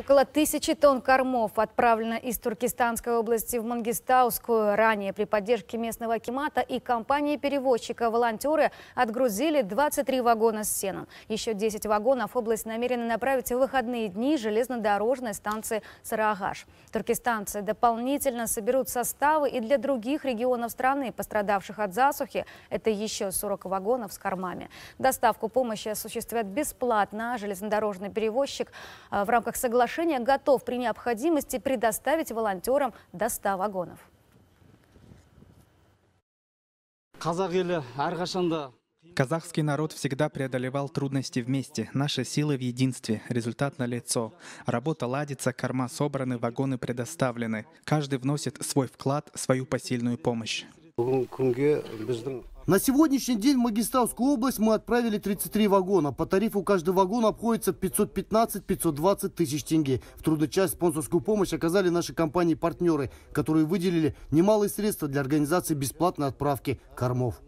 Около тысячи тонн кормов отправлено из Туркестанской области в Мангистаускую. Ранее при поддержке местного акимата и компании-перевозчика волонтеры отгрузили 23 вагона с сеном. Еще 10 вагонов область намерена направить в выходные дни железнодорожной станции Сарагаш. Туркестанцы дополнительно соберут составы и для других регионов страны, пострадавших от засухи. Это еще 40 вагонов с кормами. Доставку помощи осуществят бесплатно. Железнодорожный перевозчик э, в рамках соглашения погашения готов при необходимости предоставить волонтерам до 100 вагонов. Казахский народ всегда преодолевал трудности вместе. Наши силы в единстве. Результат налицо. Работа ладится, корма собраны, вагоны предоставлены. Каждый вносит свой вклад, свою посильную помощь. На сегодняшний день в Магистравскую область мы отправили 33 вагона. По тарифу каждый вагон обходится 515-520 тысяч тенге. В трудный часть спонсорскую помощь оказали наши компании-партнеры, которые выделили немалые средства для организации бесплатной отправки кормов.